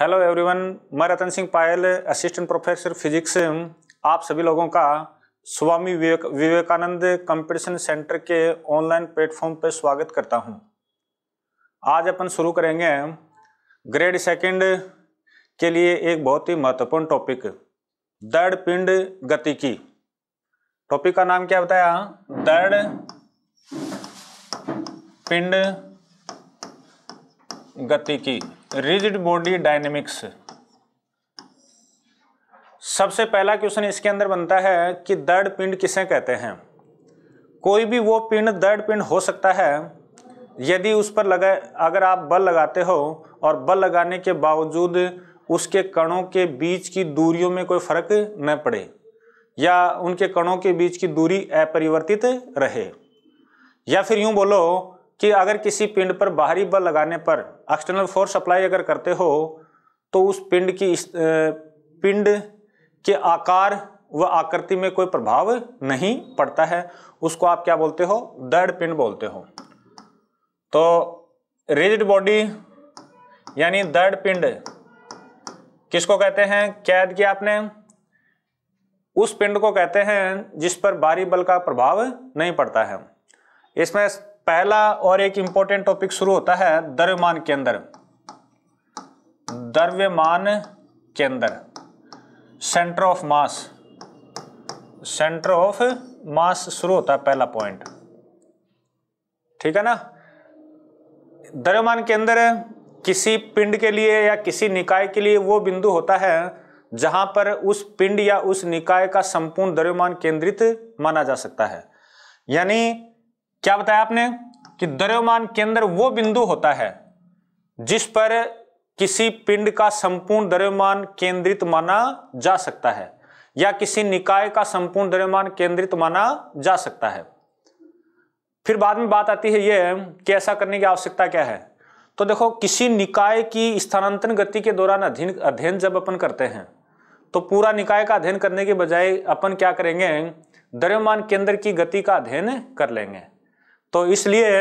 hello everyone मैं Ratan Singh Payal assistant professor physics आप सभी लोगों का स्वामी विवेक विवेकानंद कंपटीशन सेंटर के ऑनलाइन प्लेटफॉर्म पर स्वागत करता हूं आज अपन शुरू करेंगे ग्रेड सेकंड के लिए एक बहुत ही महत्वपूर्ण टॉपिक दड़ पिंड गति की टॉपिक का नाम क्या बताया दर्ड पिंड गति की रिजिड बॉडी डायनेमिक्स सबसे पहला क्वेश्चन इसके अंदर बनता है कि दर्द पिंड किसे कहते हैं कोई भी वो पिंड दर्द पिंड हो सकता है यदि उस पर लगा अगर आप बल लगाते हो और बल लगाने के बावजूद उसके कणों के बीच की दूरियों में कोई फर्क न पड़े या उनके कणों के बीच की दूरी अपरिवर्तित रहे या फिर यूं बोलो कि अगर किसी पिंड पर बाहरी बल लगाने पर एक्सटर्नल फोर्स अप्लाई अगर करते हो तो उस पिंड की पिंड के आकार व आकृति में कोई प्रभाव नहीं पड़ता है उसको आप क्या बोलते हो दृढ़ पिंड बोलते हो तो रिजिड बॉडी यानी दृढ़ पिंड किसको कहते हैं कैद किया आपने उस पिंड को कहते हैं जिस पर बारी बल का प्रभाव नहीं पड़ता है इसमें पहला और एक इंपॉर्टेंट टॉपिक शुरू होता है द्रव्यमान के अंदर द्रव्यमान के अंदर centre of mass centre of mass शुरू होता है पहला पॉइंट ठीक है ना द्रव्यमान के अंदर किसी पिंड के लिए या किसी निकाय के लिए वो बिंदु होता है जहां पर उस पिंड या उस निकाय का संपूर्ण द्रव्यमान केंद्रित माना जा सकता है यानी क्या बताया आपने कि द्रव्यमान केंद्र वो बिंदु होता है जिस पर किसी पिंड का संपूर्ण द्रव्यमान केंद्रित माना जा सकता है या किसी निकाय का संपूर्ण द्रव्यमान केंद्रित माना जा सकता है फिर बाद में बात आती है यह कि ऐसा करने की आवश्यकता क्या है तो देखो किसी निकाय की स्थानांतरण गति के दौरान अध्ययन अध्ययन जब अपन करते हैं तो पूरा निकाय का अध्ययन करने के बजाय अपन क्या करेंगे द्रव्यमान केंद्र की गति का अध्ययन कर लेंगे तो इसलिए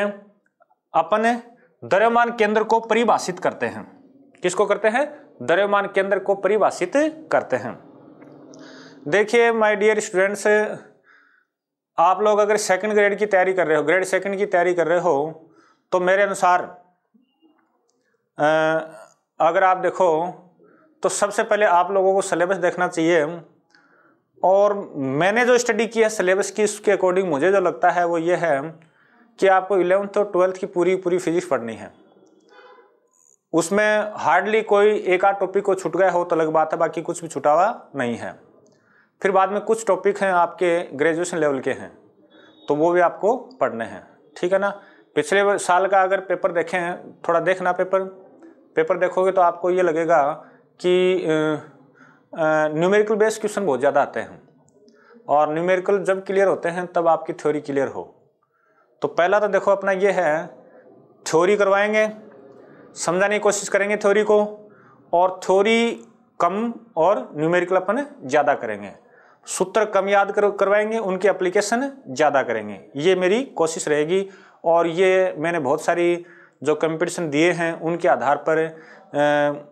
अपन द्रव्यमान केंद्र को परिभाषित करते हैं किसको करते हैं द्रव्यमान केंद्र को परिभाषित करते हैं देखिए माय डियर स्टूडेंट्स आप लोग अगर सेकंड ग्रेड की तैयारी कर रहे हो ग्रेड सेकंड की तैयारी कर रहे हो तो मेरे अनुसार अगर आप देखो तो सबसे पहले आप लोगों को सिलेबस देखना चाहिए और मैंने जो स्टडी की है सिलेबस की उसके अकॉर्डिंग मुझे जो लगता है वो ये है कि आपको इलेवंथ और ट्वेल्थ की पूरी पूरी फिजिक्स पढ़नी है उसमें हार्डली कोई एक आध टॉपिक को छूट गया हो तो अलग बात है बाकी कुछ भी छुटा हुआ नहीं है फिर बाद में कुछ टॉपिक हैं आपके ग्रेजुएशन लेवल के हैं तो वो भी आपको पढ़ने हैं ठीक है ना पिछले साल का अगर पेपर देखें थोड़ा देखना पेपर पेपर देखोगे तो आपको ये लगेगा कि न्यूमेरिकल बेस्ड क्वेश्चन बहुत ज़्यादा आते हैं और न्यूमेरिकल जब क्लियर होते हैं तब आपकी थ्योरी क्लियर हो तो पहला तो देखो अपना ये है थ्योरी करवाएंगे समझाने की कोशिश करेंगे थ्योरी को और थ्योरी कम और न्यूमेरिकल अपन ज़्यादा करेंगे सूत्र कम याद कर, करवाएंगे उनके एप्लीकेशन ज़्यादा करेंगे ये मेरी कोशिश रहेगी और ये मैंने बहुत सारी जो कंपटीशन दिए हैं उनके आधार पर आ,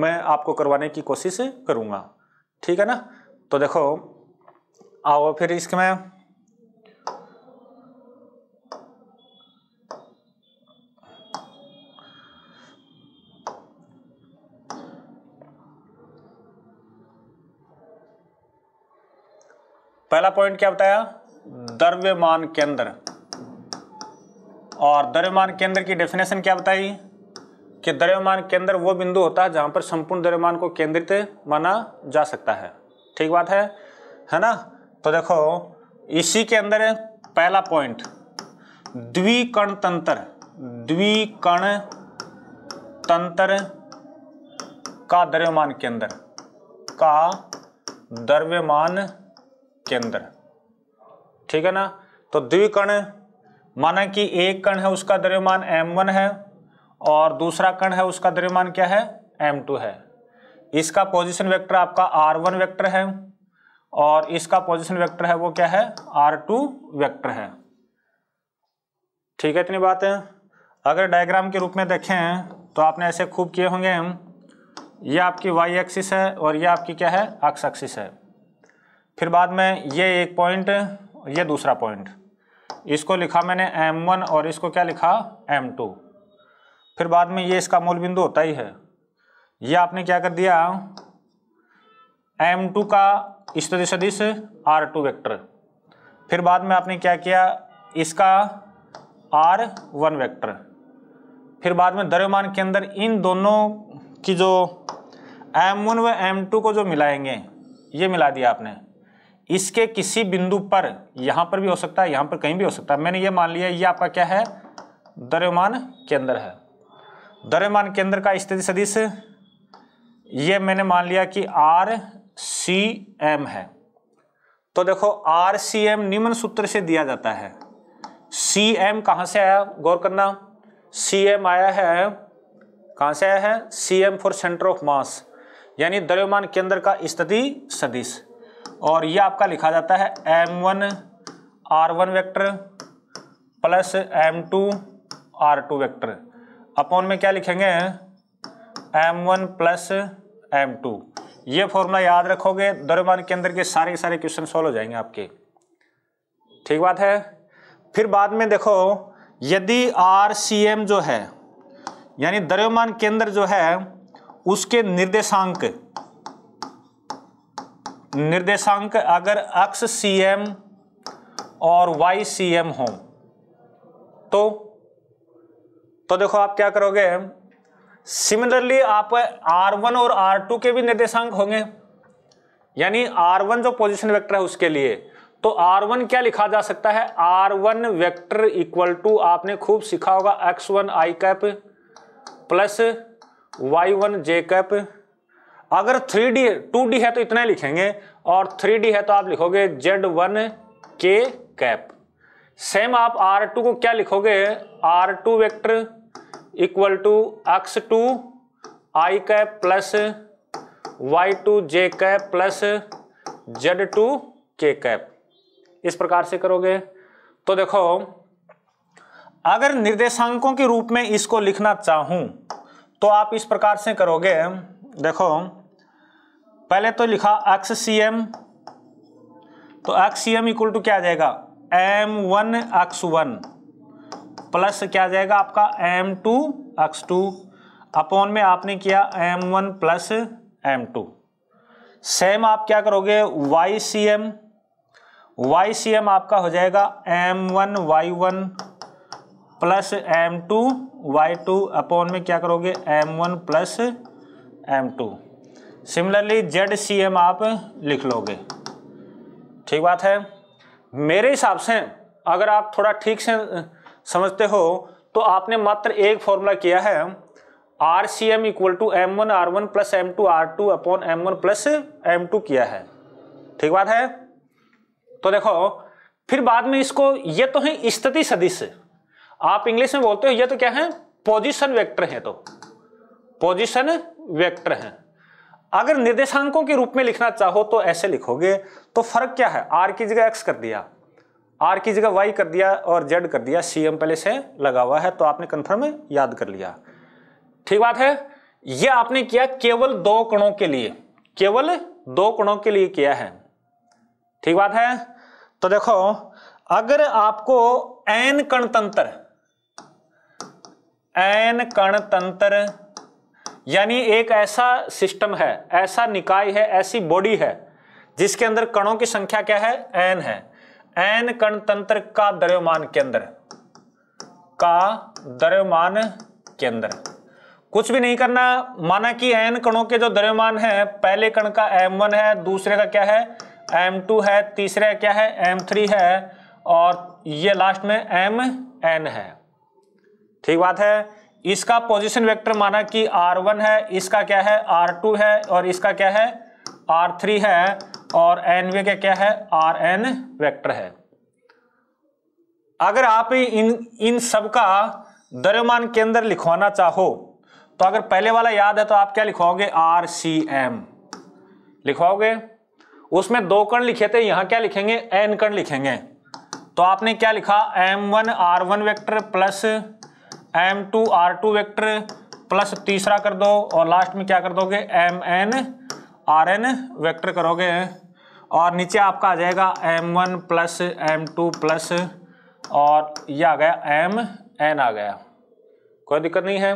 मैं आपको करवाने की कोशिश करूँगा ठीक है ना तो देखो आओ फिर इसके मैं पहला पॉइंट क्या बताया द्रव्यमान केंद्र और द्रव्यमान केंद्र की डेफिनेशन क्या बताई कि द्रव्यमान केंद्र वो बिंदु होता है जहां पर संपूर्ण द्रव्यमान को केंद्रित माना जा सकता है ठीक बात है है ना तो देखो इसी के अंदर पहला पॉइंट द्विकण तंत्र द्विकण तंत्र का द्रव्यमान केंद्र का द्रव्यमान के अंदर ठीक है ना तो द्विकण माना कि एक कण है उसका द्रव्यमान m1 है और दूसरा कण है उसका द्रव्यमान क्या है m2 है इसका पोजीशन वेक्टर आपका r1 वेक्टर है और इसका पोजीशन वेक्टर है वो क्या है r2 वेक्टर है ठीक है इतनी बात है अगर डायग्राम के रूप में देखें तो आपने ऐसे खूब किए होंगे ये आपकी y एक्सिस है और ये आपकी क्या है अक्स एक्सिस है फिर बाद में ये एक पॉइंट ये दूसरा पॉइंट इसको लिखा मैंने M1 और इसको क्या लिखा M2 फिर बाद में ये इसका मूल बिंदु होता ही है ये आपने क्या कर दिया M2 का स्थिति सदिश R2 वेक्टर फिर बाद में आपने क्या किया इसका R1 वेक्टर फिर बाद में द्रव्यमान के अंदर इन दोनों की जो M1 व M2 को जो मिलाएंगे ये मिला दिया आपने इसके किसी बिंदु पर यहाँ पर भी हो सकता है यहाँ पर कहीं भी हो सकता है मैंने यह मान लिया ये आपका क्या है द्रव्यमान केंद्र है द्रव्यमान केंद्र का स्थिति सदिश यह मैंने मान लिया कि आर सी एम है तो देखो आर सी एम निम्न सूत्र से दिया जाता है सी एम कहाँ से आया गौर करना सी एम आया है कहाँ से आया है C M for centre of mass यानी द्रव्यमान केंद्र का स्थिति सदिश और ये आपका लिखा जाता है M one R one vector plus M two R two vector upon में क्या लिखेंगे M one plus M two ये फॉर्मूला याद रखोगे दरबान के अंदर के सारे के सारे क्वेश्चन सॉल्व हो जाएंगे आपके ठीक बात है फिर बाद में देखो यदि आर सी एम जो है यानी द्रव्यमान केंद्र जो है उसके निर्देशांक निर्देशांक अगर अक्स सी एम और वाई सी एम हो तो तो देखो आप क्या करोगे सिमिलरली आप R1 और R2 के भी निर्देशांक होंगे यानी R1 जो पोजिशन वेक्टर है उसके लिए तो R1 क्या लिखा जा सकता है R1 वेक्टर इक्वल टू आपने खूब सीखा होगा x1 one I cap plus Y one J cap अगर थ्री डी टू डी है तो इतना लिखेंगे और थ्री डी है तो आप लिखोगे Z one K cap same आप आर टू को क्या लिखोगे R two vector equal to X two I cap plus Y two J cap plus Z two K cap इस प्रकार से करोगे तो देखो अगर निर्देशांकों के रूप में इसको लिखना चाहूं तो आप इस प्रकार से करोगे देखो पहले तो लिखा एक्स सी एम तो X C M equal to क्या आ जाएगा M one X one plus क्या आ जाएगा आपका M two X two upon में आपने किया M one plus M two same आप क्या करोगे Y C M Y C M आपका हो जाएगा M one Y one plus M two Y two upon में क्या करोगे M one plus M two similarly Z C M आप लिख लोगे ठीक बात है मेरे हिसाब से अगर आप थोड़ा ठीक से समझते हो तो आपने मात्र एक फॉर्मूला किया है R C M equal to M one R one plus M two R two upon M one plus M two किया है ठीक बात है तो देखो फिर बाद में इसको ये तो है स्थिति सदिश आप इंग्लिश में बोलते हो ये तो क्या है पोजिशन वैक्टर है तो पोजिशन वैक्टर है अगर निर्देशांकों के रूप में लिखना चाहो तो ऐसे लिखोगे तो फर्क क्या है आर की जगह एक्स कर दिया आर की जगह वाई कर दिया और जेड कर दिया सी एम पहले से लगा हुआ है तो आपने कन्फर्म याद कर लिया ठीक बात है यह आपने किया केवल दो कणों के लिए केवल दो कणों के लिए किया है ठीक बात है तो देखो अगर आपको एन कणतंत्र एन कणतंत्र यानी एक ऐसा सिस्टम है ऐसा निकाय है ऐसी बॉडी है जिसके अंदर कणों की संख्या क्या है एन है एन कण तंत्र का द्रव्यमान केंद्र का द्रव्यमान केंद्र कुछ भी नहीं करना माना कि एन कणों के जो द्रव्यमान है पहले कण का एम वन है दूसरे का क्या है एम टू है तीसरे क्या है एम थ्री है और ये लास्ट में एम एन है ठीक बात है इसका पोजीशन वेक्टर माना कि r1 है इसका क्या है r2 है और इसका क्या है r3 है और एन का क्या है एन वैक्टर है अगर आप इन इन सब का द्रव्यमान के अंदर लिखवाना चाहो तो अगर पहले वाला याद है तो आप क्या लिखवाओगे आर सी एम लिखवाओगे उसमें दो कण लिखे थे यहां क्या लिखेंगे एन कण लिखेंगे तो आपने क्या लिखा M one R one vector plus M two R two vector plus तीसरा कर दो और लास्ट में क्या कर दोगे M N R N vector करोगे और नीचे आपका आ जाएगा M one plus M two plus और ये आ गया एम एन आ गया कोई दिक्कत नहीं है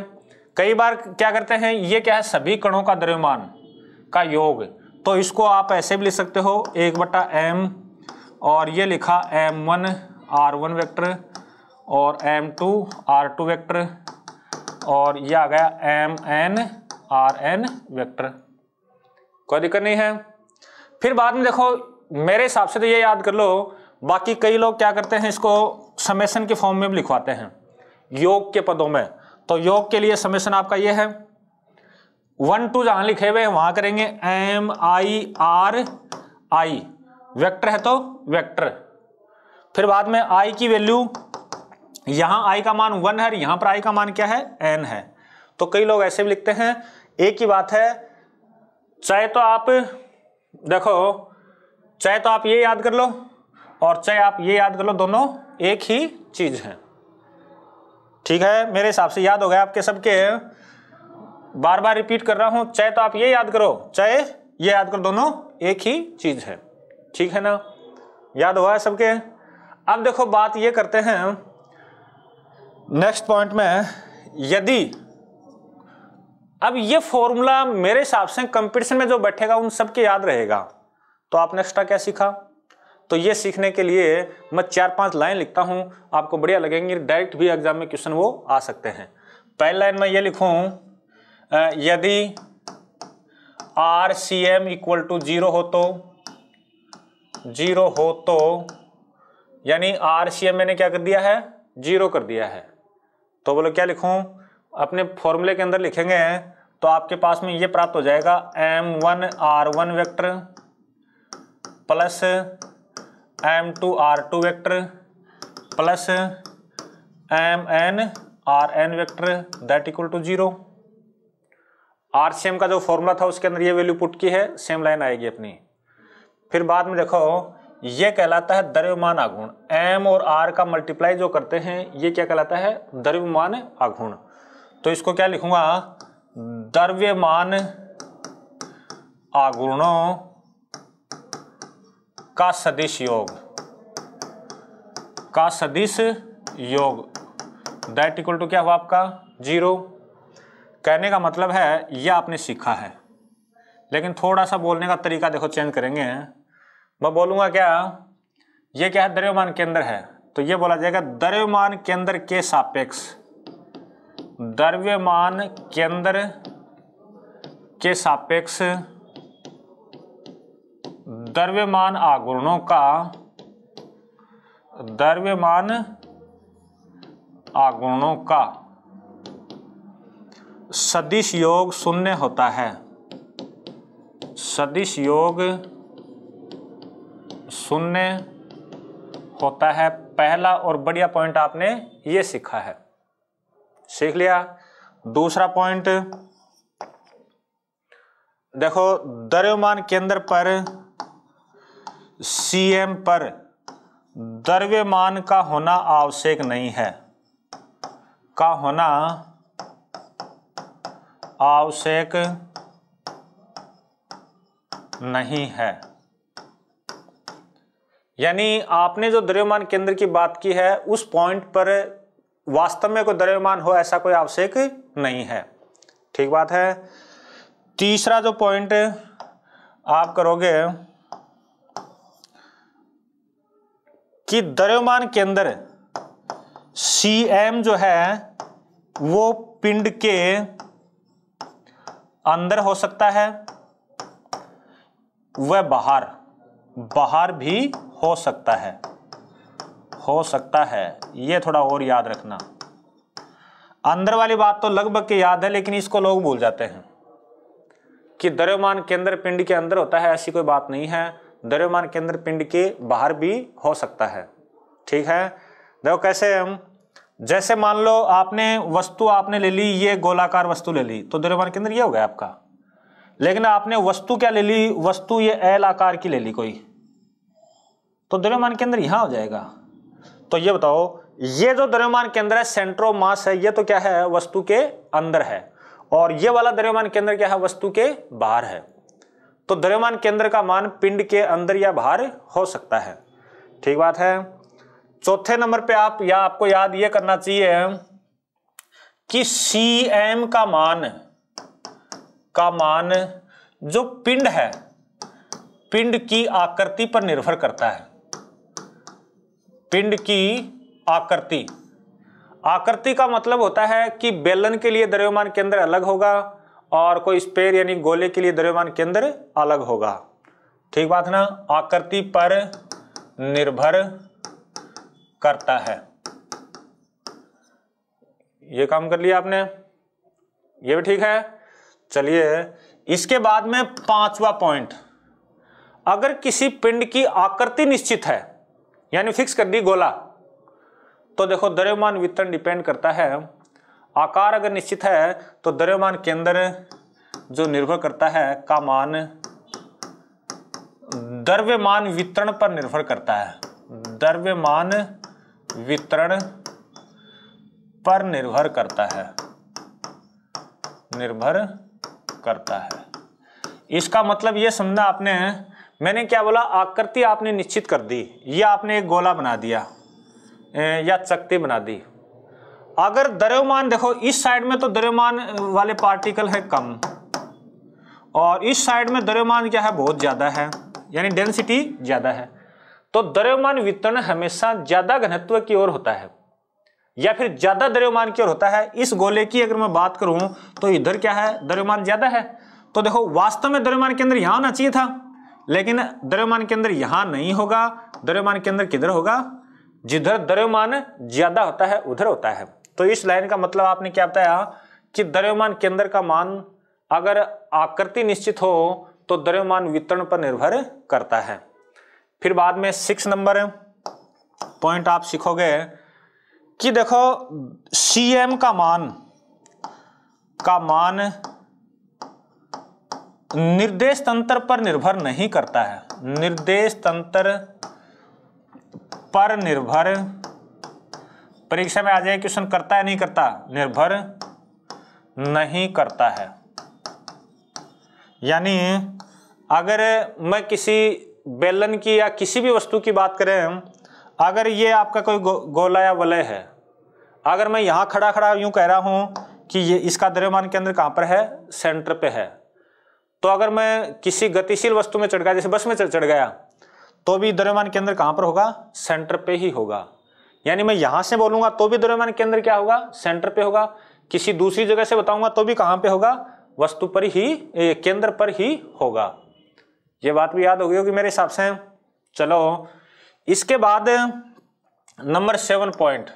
कई बार क्या करते हैं ये क्या है सभी कणों का द्रव्यमान का योग तो इसको आप ऐसे भी लिख सकते हो एक बट्टा एम और ये लिखा M one R one vector और M two R two vector और ये आ गया M N R N vector कोई दिक्कत नहीं है फिर बाद में देखो मेरे हिसाब से तो ये याद कर लो बाकी कई लोग क्या करते हैं इसको समेसन के फॉर्म में भी लिखवाते हैं योग के पदों में तो योग के लिए समेसन आपका ये है वन टू जहाँ लिखे हुए हैं वहाँ करेंगे M I R I vector है तो वेक्टर फिर बाद में आई की वैल्यू यहां आई का मान वन है यहां पर आई का मान क्या है एन है तो कई लोग ऐसे भी लिखते हैं एक ही बात है चाहे तो आप देखो चाहे तो आप ये याद कर लो और चाहे आप ये याद कर लो दोनों एक ही चीज है ठीक है मेरे हिसाब से याद हो गया आपके सबके बार बार रिपीट कर रहा हूं चाहे तो आप ये याद करो चाहे ये याद करो दोनों एक ही चीज है ठीक है ना याद हुआ है सबके अब देखो बात ये करते हैं नेक्स्ट पॉइंट में यदि अब ये फॉर्मूला मेरे हिसाब से कंपटीशन में जो बैठेगा उन सबके याद रहेगा तो आपने एक्स्ट्रा क्या सीखा तो ये सीखने के लिए मैं चार पांच लाइन लिखता हूं आपको बढ़िया लगेंगे डायरेक्ट भी एग्जाम में क्वेश्चन वो आ सकते हैं पहली लाइन में ये लिखूं यदि R C M equal to zero हो तो जीरो हो तो यानी आर सी एम मैंने क्या कर दिया है जीरो कर दिया है तो बोलो क्या लिखूँ अपने फॉर्मूले के अंदर लिखेंगे तो आपके पास में ये प्राप्त हो जाएगा M one R one vector plus M two R two vector plus M N R N vector that equal to zero R C M का जो फॉर्मूला था उसके अंदर ये वैल्यू पुट की है सेम लाइन आएगी अपनी फिर बाद में देखो यह कहलाता है द्रव्यमान आघूर्ण एम और आर का मल्टीप्लाई जो करते हैं यह क्या कहलाता है द्रव्यमान आघूर्ण तो इसको क्या लिखूंगा द्रव्यमान आगुणों का सदिश योग का सदिश योग दैट इक्वल टू क्या हुआ आपका जीरो कहने का मतलब है यह आपने सीखा है लेकिन थोड़ा सा बोलने का तरीका देखो चेंज करेंगे मैं बोलूंगा क्या ये क्या है द्रव्यमान केंद्र है तो ये बोला जाएगा द्रव्यमान केंद्र के सापेक्ष द्रव्यमान केंद्र के सापेक्ष द्रव्यमान आगुणों का द्रव्यमान आगुणों का सदिश योग शून्य होता है सदिश योग शून्य होता है पहला और बढ़िया पॉइंट आपने ये सीखा है सीख लिया दूसरा पॉइंट देखो द्रव्यमान केंद्र पर सीएम पर द्रव्यमान का होना आवश्यक नहीं है का होना आवश्यक नहीं है यानी आपने जो द्रव्यमान केंद्र की बात की है उस पॉइंट पर वास्तव में कोई द्रव्यमान हो ऐसा कोई आवश्यक नहीं है ठीक बात है तीसरा जो पॉइंट आप करोगे कि द्रव्यमान केंद्र सी एम जो है वो पिंड के अंदर हो सकता है वह बाहर बाहर भी हो सकता है हो सकता है ये थोड़ा और याद रखना अंदर वाली बात तो लगभग के याद है लेकिन इसको लोग भूल जाते हैं कि द्रव्यमान केंद्र पिंड के अंदर होता है ऐसी कोई बात नहीं है द्रव्यमान केंद्र पिंड के बाहर भी हो सकता है ठीक है देखो कैसे हम जैसे मान लो आपने वस्तु आपने ले ली ये गोलाकार वस्तु ले ली तो द्रव्यमान केंद्र ये हो गया आपका लेकिन आपने वस्तु क्या ले ली वस्तु ये एल आकार की ले ली कोई तो द्रव्यमान केंद्र यहां हो जाएगा तो ये बताओ ये जो द्रव्यमान केंद्र है सेंट्रो मास है ये तो क्या है वस्तु के अंदर है और ये वाला द्रव्यमान केंद्र क्या है वस्तु के बाहर है तो द्रव्यमान केंद्र का मान पिंड के अंदर या बाहर हो सकता है ठीक बात है चौथे नंबर पे आप या आपको याद ये करना चाहिए कि सी एम का मान का मान जो पिंड है पिंड की आकृति पर निर्भर करता है पिंड की आकृति आकृति का मतलब होता है कि बेलन के लिए द्रव्यमान केंद्र अलग होगा और कोई स्पेयर यानी गोले के लिए द्रव्यमान केंद्र अलग होगा ठीक बात ना आकृति पर निर्भर करता है ये काम कर लिया आपने ये भी ठीक है चलिए इसके बाद में पांचवा पॉइंट अगर किसी पिंड की आकृति निश्चित है यानी फिक्स कर दी गोला तो देखो द्रव्यमान वितरण डिपेंड करता है आकार अगर निश्चित है तो द्रव्यमान केंद्र जो निर्भर करता है का मान द्रव्यमान वितरण पर निर्भर करता है द्रव्यमान वितरण पर निर्भर करता है निर्भर करता है इसका मतलब यह समझा आपने मैंने क्या बोला आकृति आपने निश्चित कर दी या आपने एक गोला बना दिया या चक्ति बना दी अगर द्रव्यमान देखो इस साइड में तो द्रव्यमान वाले पार्टिकल है कम और इस साइड में द्रव्यमान क्या है बहुत ज़्यादा है यानी डेंसिटी ज़्यादा है तो द्रव्यमान वितरण हमेशा ज़्यादा घनत्व की ओर होता है या फिर ज़्यादा द्रव्यमान की ओर होता है इस गोले की अगर मैं बात करूं तो इधर क्या है द्रव्यमान ज़्यादा है तो देखो वास्तव में द्रव्यमान के अंदर यहाँ होना चाहिए था लेकिन द्रव्यमान के अंदर नहीं होगा द्रव्यमान के अंदर किधर होगा जिधर द्रव्यमान ज्यादा होता है उधर होता है तो इस लाइन का मतलब आपने क्या बताया कि द्रव्यमान केंद्र का मान अगर आकृति निश्चित हो तो द्रव्यमान वितरण पर निर्भर करता है फिर बाद में सिक्स नंबर पॉइंट आप सीखोगे कि देखो सी एम का मान का मान निर्देश तंत्र पर निर्भर नहीं करता है निर्देश तंत्र पर निर्भर परीक्षा में आ जाए क्वेश्चन करता है नहीं करता निर्भर नहीं करता है यानी अगर मैं किसी बेलन की या किसी भी वस्तु की बात करें अगर ये आपका कोई गो, गोला या वलय है अगर मैं यहाँ खड़ा खड़ा यूँ कह रहा हूँ कि ये इसका द्रव्यमान केंद्र कहाँ पर है सेंटर पे है तो अगर मैं किसी गतिशील वस्तु में चढ़ गया जैसे बस में चढ़ गया तो भी द्रव्यमान केंद्र कहां पर होगा सेंटर पे ही होगा यानी मैं यहां से बोलूंगा तो भी द्रव्यमान केंद्र क्या होगा सेंटर पे होगा किसी दूसरी जगह से बताऊंगा तो भी कहां पे होगा वस्तु पर ही केंद्र पर ही होगा ये बात भी याद होगी होगी मेरे हिसाब से चलो इसके बाद नंबर सेवन पॉइंट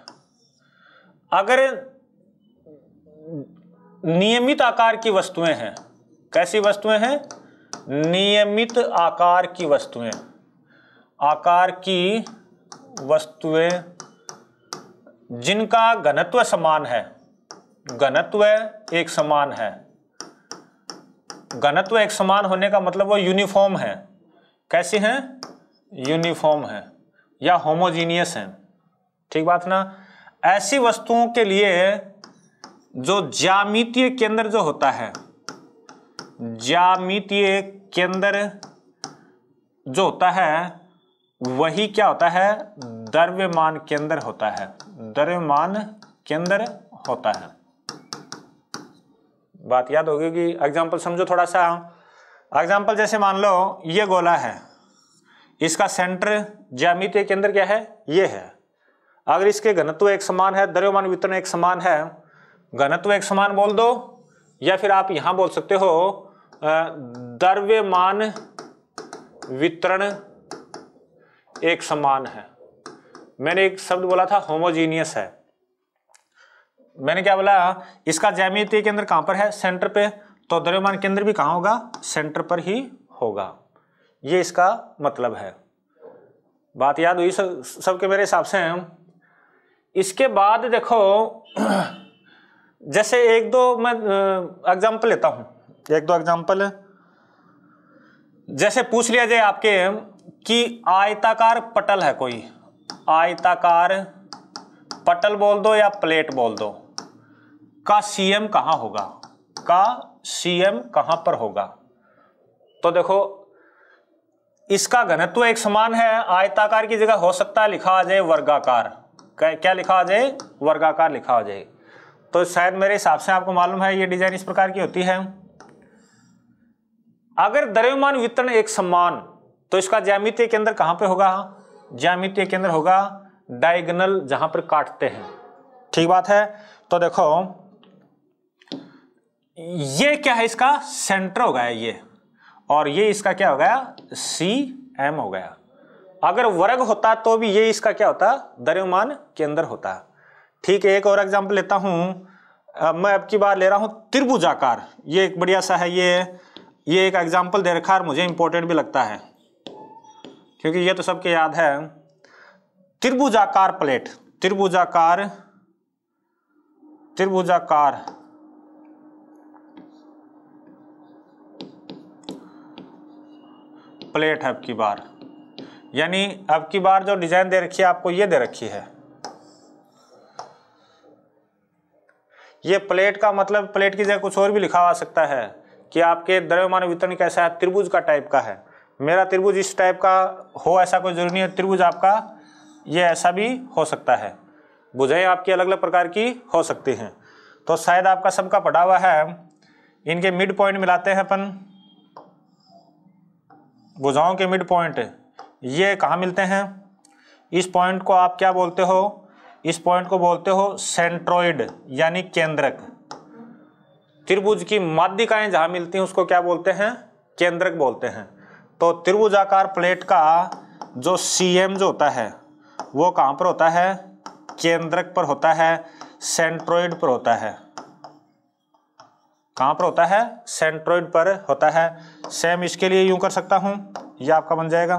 अगर नियमित आकार की वस्तुएं हैं कैसी वस्तुएं हैं नियमित आकार की वस्तुएं आकार की वस्तुएं जिनका घनत्व समान है घनत्व एक समान है घनत्व एक समान होने का मतलब वो यूनिफॉर्म है कैसे हैं यूनिफॉर्म है या होमोजीनियस हैं ठीक बात ना ऐसी वस्तुओं के लिए जो ज्यामितीय केंद्र जो होता है जामितीय केंद्र जो होता है वही क्या होता है द्रव्यमान केंद्र होता है द्रव्यमान केंद्र होता है बात याद होगी कि एग्जाम्पल समझो थोड़ा सा एग्जाम्पल जैसे मान लो ये गोला है इसका सेंटर ज्यामितीय केंद्र क्या है ये है अगर इसके घनत्व एक समान है द्रव्यमान वितरण एक समान है घनत्व एक समान बोल दो या फिर आप यहां बोल सकते हो द्रव्यमान वितरण एक समान है मैंने एक शब्द बोला था होमोजीनियस है मैंने क्या बोला इसका जैमिति केंद्र कहां कहाँ पर है सेंटर पे तो द्रव्यमान केंद्र भी कहाँ होगा सेंटर पर ही होगा ये इसका मतलब है बात याद हुई सब सबके मेरे हिसाब से इसके बाद देखो जैसे एक दो मैं एग्जाम्पल लेता हूँ एक दो एग्जाम्पल है जैसे पूछ लिया जाए आपके कि आयताकार पटल है कोई आयताकार पटल बोल दो या प्लेट बोल दो का सीएम कहां होगा का सीएम कहां पर होगा तो देखो इसका घनत्व एक समान है आयताकार की जगह हो सकता है लिखा आ जाए वर्गाकार क्या लिखा आ जाए वर्गाकार लिखा आ जाए तो शायद मेरे हिसाब से आपको मालूम है ये डिजाइन इस प्रकार की होती है अगर द्रव्यमान वितरण एक सम्मान तो इसका ज्यामितीय केंद्र कहां पे होगा ज्यामितीय केंद्र होगा डायगनल जहां पर काटते हैं ठीक बात है तो देखो ये क्या है इसका सेंटर हो गया ये और ये इसका क्या हो गया सी एम हो गया अगर वर्ग होता तो भी ये इसका क्या होता द्रव्यमान केंद्र होता ठीक है एक और एग्जाम्पल लेता हूं मैं अब की बार ले रहा हूं त्रिभुजाकार ये एक बढ़िया सा है ये ये एक एग्जाम्पल दे रखा है और मुझे इंपॉर्टेंट भी लगता है क्योंकि ये तो सबके याद है त्रिभुजाकार प्लेट त्रिभुजाकार त्रिभुजाकार प्लेट है अब की बार यानी अब की बार जो डिजाइन दे रखी है आपको ये दे रखी है ये प्लेट का मतलब प्लेट की जगह कुछ और भी लिखा आ सकता है कि आपके द्रव्यमान वितरण कैसा है त्रिभुज का टाइप का है मेरा त्रिभुज इस टाइप का हो ऐसा कोई जरूरी नहीं है त्रिभुज आपका ये ऐसा भी हो सकता है बुझाएँ आपकी अलग अलग प्रकार की हो सकती हैं तो शायद आपका सबका पढ़ा हुआ है इनके मिड पॉइंट मिलाते हैं अपन बुझाओं के मिड पॉइंट ये कहाँ मिलते हैं इस पॉइंट को आप क्या बोलते हो इस पॉइंट को बोलते हो सेंट्रोइड यानी केंद्रक त्रिभुज की माध्यिकाएं जहां मिलती हैं उसको क्या बोलते हैं केंद्रक बोलते हैं तो त्रिभुजाकार प्लेट का जो सी एम जो होता है वो कहाँ पर होता है केंद्रक पर होता है सेंट्रोइड पर होता है कहाँ पर होता है सेंट्रोइड पर होता है सेम इसके लिए यूं कर सकता हूं यह आपका बन जाएगा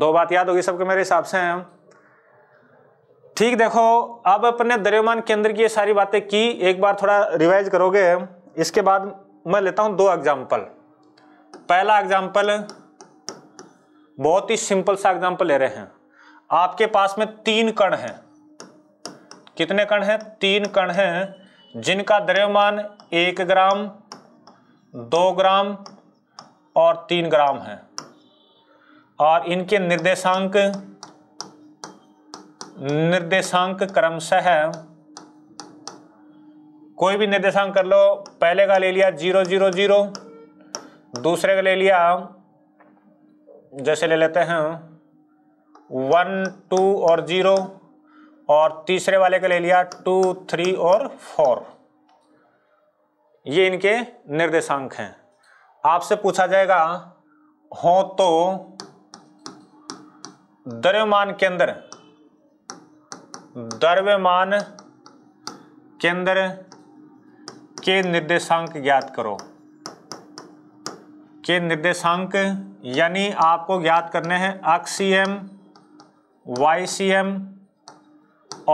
दो बात याद होगी सबके मेरे हिसाब से हैं ठीक देखो अब अपने द्रव्यमान केंद्र की ये सारी बातें की एक बार थोड़ा रिवाइज करोगे इसके बाद मैं लेता हूं दो एग्जाम्पल पहला एग्जाम्पल बहुत ही सिंपल सा एग्जाम्पल ले रहे हैं आपके पास में तीन कण हैं कितने कण हैं तीन कण हैं जिनका द्रव्यमान एक ग्राम दो ग्राम और तीन ग्राम है और इनके निर्देशांक निर्देशांक क्रमशः कोई भी निर्देशांक कर लो पहले का ले लिया जीरो जीरो जीरो दूसरे का ले लिया जैसे ले लेते हैं वन टू और जीरो और तीसरे वाले का ले लिया टू थ्री और फोर ये इनके निर्देशांक हैं आपसे पूछा जाएगा हो तो द्रव्यमान के अंदर द्रव्यमान केंद्र के निर्देशांक ज्ञात करो के निर्देशांक यानी आपको ज्ञात करने हैं X M Y C M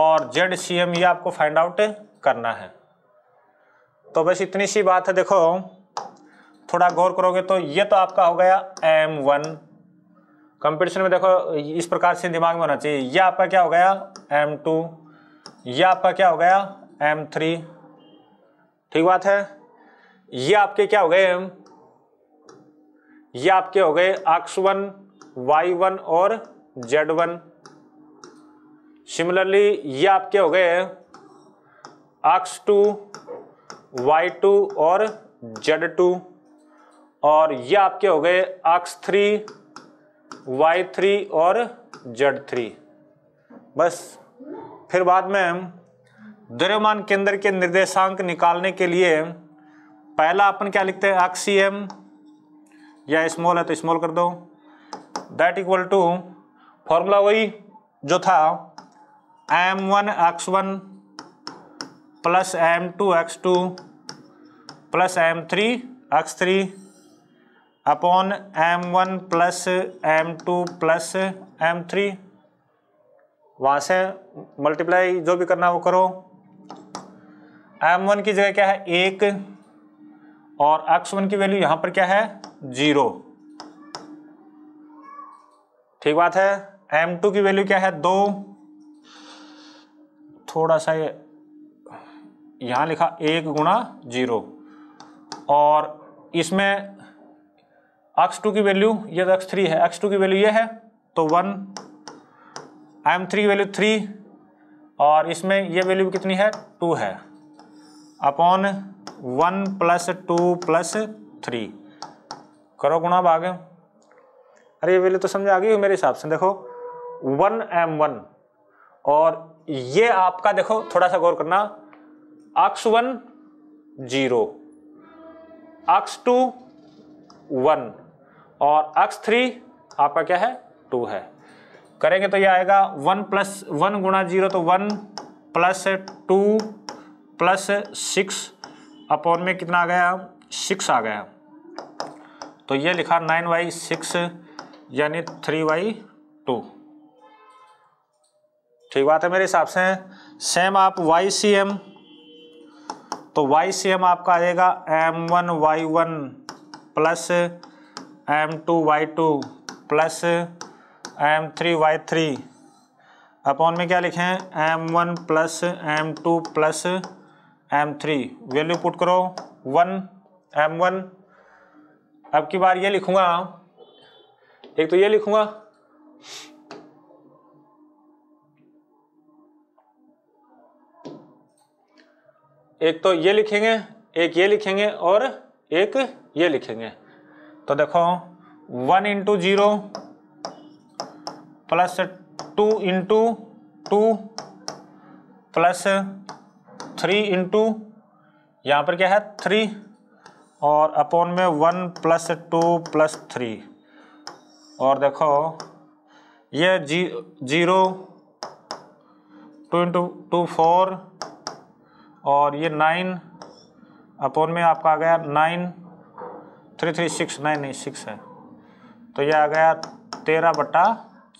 और जेड सी एम ये आपको फाइंड आउट करना है तो बस इतनी सी बात है देखो थोड़ा गौर करोगे तो ये तो आपका हो गया एम वन कंपटीशन में देखो इस प्रकार से दिमाग में होना चाहिए यह आपका क्या हो गया एम टू यह आपका क्या हो गया एम थ्री ठीक बात है ये आपके क्या हो गए ये आपके हो गए अक्स वन वाई वन और जेड वन सिमिलरली ये आपके हो गए अक्स टू वाई टू और जेड टू और ये आपके हो गए अक्स थ्री वाई थ्री और जेड थ्री बस फिर बाद में द्रव्यमान केंद्र के निर्देशांक निकालने के लिए पहला अपन क्या लिखते हैं एम या स्मॉल है तो स्मॉल कर दो दैट इक्वल टू फॉर्मूला वही जो था M one X one plus M two X two plus M three X three upon M one plus M two plus M three वहाँ से मल्टीप्लाई जो भी करना वो करो एम वन की जगह क्या है एक और एक्स वन की वैल्यू यहाँ पर क्या है जीरो ठीक बात है एम टू की वैल्यू क्या है दो थोड़ा सा ये यहाँ लिखा एक गुणा जीरो और इसमें एक्स टू की वैल्यू ये तो एक्स थ्री है एक्स टू की वैल्यू ये है तो वन एम थ्री की वैल्यू थ्री और इसमें ये वैल्यू कितनी है टू है upon one plus two plus three करो गुणा भाग आगे अरे ये वैल्यू तो समझ आ गई मेरे हिसाब से देखो वन एम वन और ये आपका देखो थोड़ा सा गौर करना X one zero X two one और अक्स थ्री आपका क्या है टू है करेंगे तो ये आएगा वन प्लस वन गुणा जीरो तो one plus two plus six upon में कितना आ गया सिक्स आ गया तो ये लिखा नाइन वाई सिक्स यानी थ्री वाई टू ठीक बात है मेरे हिसाब से सेम आप वाई सी एम तो वाई सी एम आपका आएगा M one Y one plus M two Y two plus M three Y three upon में क्या लिखें M one plus M two plus M three value put करो one M one अब की बार ये लिखूंगा एक तो ये लिखूंगा एक तो ये लिखेंगे एक ये लिखेंगे और एक ये लिखेंगे तो देखो one into zero plus two into two plus three into यहाँ पर क्या है थ्री और अपोन में one plus two plus three और देखो ये जी zero two into two four और ये नाइन अपोन में आपका आ गया नाइन थ्री थ्री सिक्स नहीं नहीं सिक्स है तो यह आ गया तेरह बटा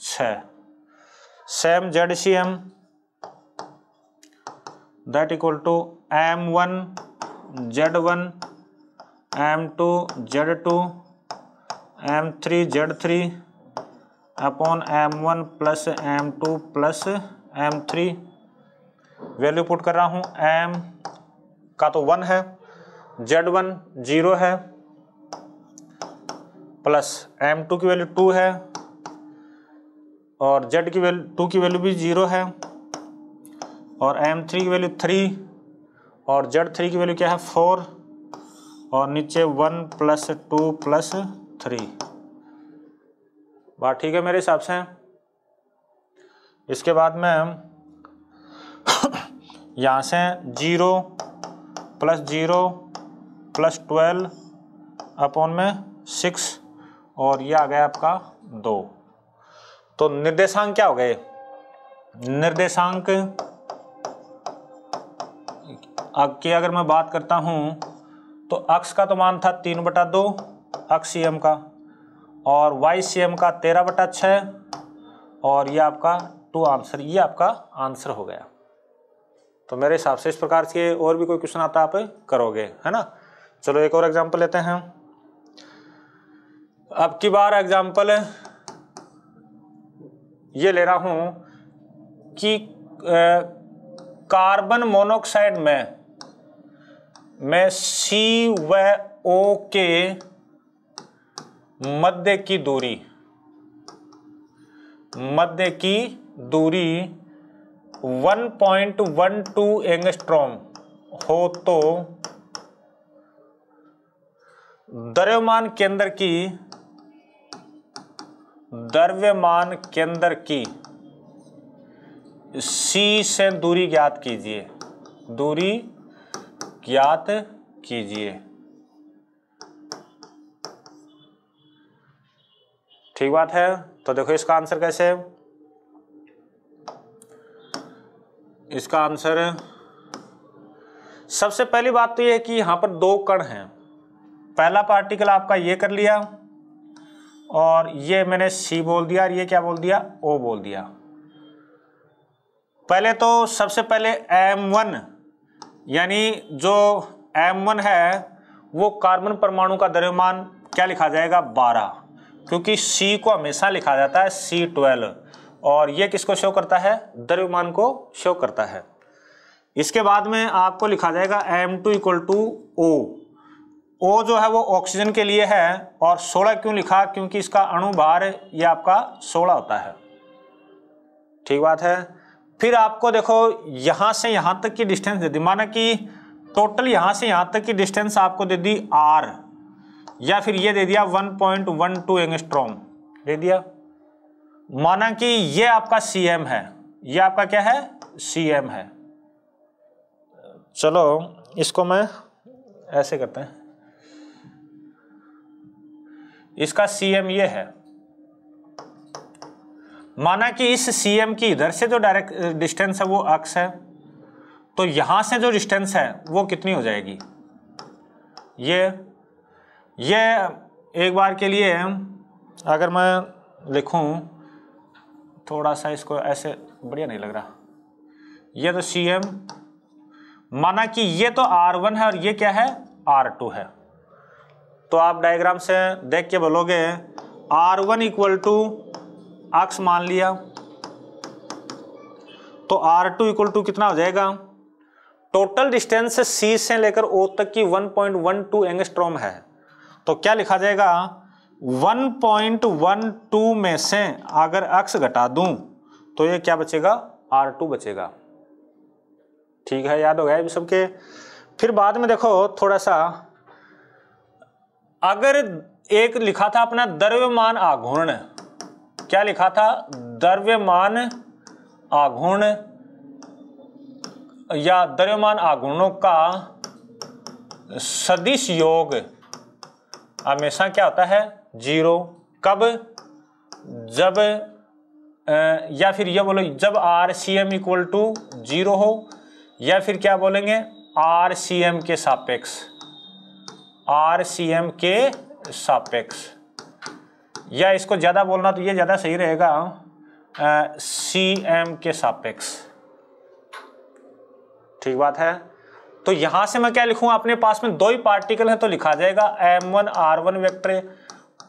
छ same Z C M that equal to M one Z one M two Z two M three Z three upon M one plus M two plus M three value put कर रहा हूँ एम का तो one है Z one zero है plus M two की value two है और जेड की वैल्यू टू की वैल्यू भी जीरो है और एम थ्री की वैल्यू थ्री और जेड थ्री की वैल्यू क्या है फोर और नीचे one plus two plus three बात ठीक है मेरे हिसाब से इसके बाद में यहाँ से zero plus zero plus twelve upon में सिक्स और ये आ गया आपका दो तो निर्देशांक क्या हो गए निर्देशांक की अगर मैं बात करता हूँ तो अक्स का तो मान था तीन बटा दो अक्स सी एम का और वाई सी एम का तेरह बटा छः और ये आपका टू आंसर ये आपका आंसर हो गया तो मेरे हिसाब से इस प्रकार से और भी कोई क्वेश्चन आता आप करोगे है ना चलो एक और एग्जाम्पल लेते हैं अब की बार एग्जाम्पल ये ले रहा हूं कि कार्बन मोनोक्साइड में मैं सी व ओ के मध्य की दूरी मध्य की दूरी 1.12 एंगस्ट्रॉम हो तो द्रव्यमान केंद्र की द्रव्यमान केंद्र की सी से दूरी ज्ञात कीजिए दूरी ज्ञात कीजिए ठीक बात है तो देखो इसका आंसर कैसे है इसका आंसर सबसे पहली बात तो यह है कि यहां पर दो कण हैं पहला पार्टिकल आपका यह कर लिया और ये मैंने सी बोल दिया और ये क्या बोल दिया ओ बोल दिया पहले तो सबसे पहले एम वन यानी जो एम वन है वो कार्बन परमाणु का द्रव्यमान क्या लिखा जाएगा बारह क्योंकि सी को हमेशा लिखा जाता है सी ट्वेल्व और ये किसको शो करता है द्रव्यमान को शो करता है इसके बाद में आपको लिखा जाएगा M two equal to O O जो है वो ऑक्सीजन के लिए है और 16 क्यों लिखा क्योंकि इसका अणु भार ये आपका 16 होता है ठीक बात है फिर आपको देखो यहाँ से यहाँ तक की डिस्टेंस दे दी माना कि टोटल यहाँ से यहाँ तक की डिस्टेंस आपको दे दी आर या फिर ये दे दिया 1.12 पॉइंट स्ट्रॉन्ग दे दिया माना कि ये आपका सी एम है ये आपका क्या है सी एम है चलो इसको मैं ऐसे करते हैं इसका सीएम ये है माना कि इस सीएम की इधर से जो डायरेक्ट डिस्टेंस है वो अक्स है तो यहां से जो डिस्टेंस है वो कितनी हो जाएगी ये ये एक बार के लिए अगर मैं लिखूं थोड़ा सा इसको ऐसे बढ़िया नहीं लग रहा ये तो एम माना कि ये तो आर वन है और ये क्या है आर टू है तो आप डायग्राम से देख के बोलोगे R one equal to X मान लिया तो आर टू इक्वल टू कितना हो जाएगा टोटल डिस्टेंस सी से लेकर ओ तक की 1.12 पॉइंट एंगस्ट्रोम है तो क्या लिखा जाएगा 1.12 में से अगर अक्स घटा दूं तो ये क्या बचेगा R2 बचेगा ठीक है याद हो गया सबके फिर बाद में देखो थोड़ा सा अगर एक लिखा था अपना द्रव्यमान आघूर्ण क्या लिखा था द्रव्यमान आघूर्ण या द्रव्यमान आघूर्णों का सदिश योग हमेशा क्या होता है जीरो कब जब या फिर यह बोलो जब R C M equal to zero हो या फिर क्या बोलेंगे आर सी एम के सापेक्ष आर सी एम के सापेक्ष या इसको ज़्यादा बोलना तो ये ज़्यादा सही रहेगा सी एम के सापेक्ष ठीक बात है तो यहां से मैं क्या लिखूंगा अपने पास में दो ही पार्टिकल हैं तो लिखा जाएगा M one R one vector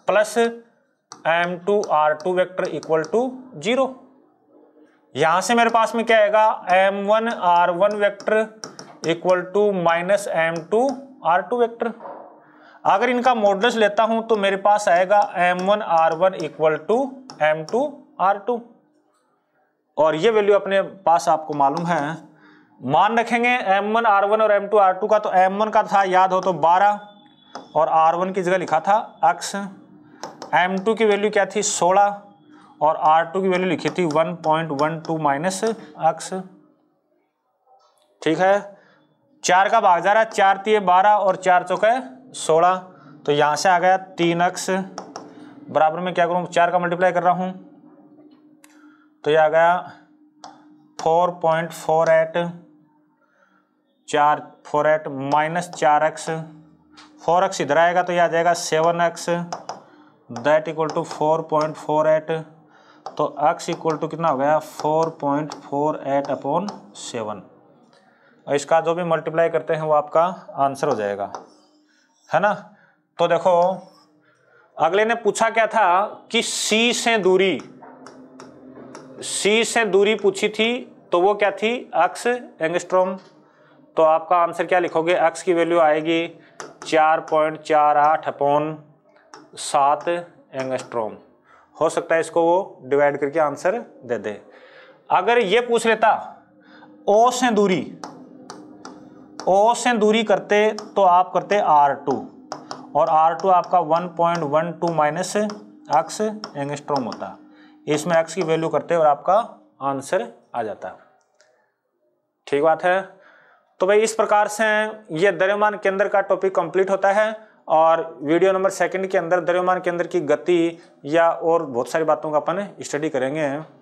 plus M two R two vector equal to zero यहां से मेरे पास में क्या आएगा M one R one vector equal to minus M two R two vector अगर इनका मॉडल्स लेता हूं तो मेरे पास आएगा M one R one equal to M two R two और ये वैल्यू अपने पास आपको मालूम है मान रखेंगे एम वन आर वन और एम टू आर टू का तो एम वन का था याद हो तो बारह और आर वन की जगह लिखा था एक्स एम टू की वैल्यू क्या थी सोलह और आर टू की वैल्यू लिखी थी one point one two minus X ठीक है चार का भाग जा रहा है चार तीय बारह और चार चौके सोलह तो यहाँ से आ गया तीन एक्स बराबर में क्या करूँ चार का मल्टीप्लाई कर रहा हूँ तो ये आ गया फोर पॉइंट फोर एट चार फोर एट माइनस चार एक्स फोर एक्स इधर आएगा तो यह आ जाएगा seven X that equal to four point four eight तो एक्स इक्वल टू कितना हो गया four point four eight upon seven और इसका जो भी मल्टीप्लाई करते हैं वो आपका आंसर हो जाएगा है ना तो देखो अगले ने पूछा क्या था कि सी से दूरी सी से दूरी पूछी थी तो वो क्या थी अक्स एंगस्ट्रोम तो आपका आंसर क्या लिखोगे अक्स की वैल्यू आएगी चार पॉइंट चार आठ अपॉन सात एंगस्ट्रोम हो सकता है इसको वो डिवाइड करके आंसर दे दे अगर ये पूछ लेता ओ से दूरी ओ से दूरी करते तो आप करते आर टू और आर टू आपका one point one two minus X angstrom होता इसमें एक्स की वैल्यू करते और आपका आंसर आ जाता ठीक बात है तो भाई इस प्रकार से ये द्रव्यमान केंद्र का टॉपिक कंप्लीट होता है और वीडियो नंबर सेकंड के अंदर द्रव्यमान केंद्र की गति या और बहुत सारी बातों का अपन स्टडी करेंगे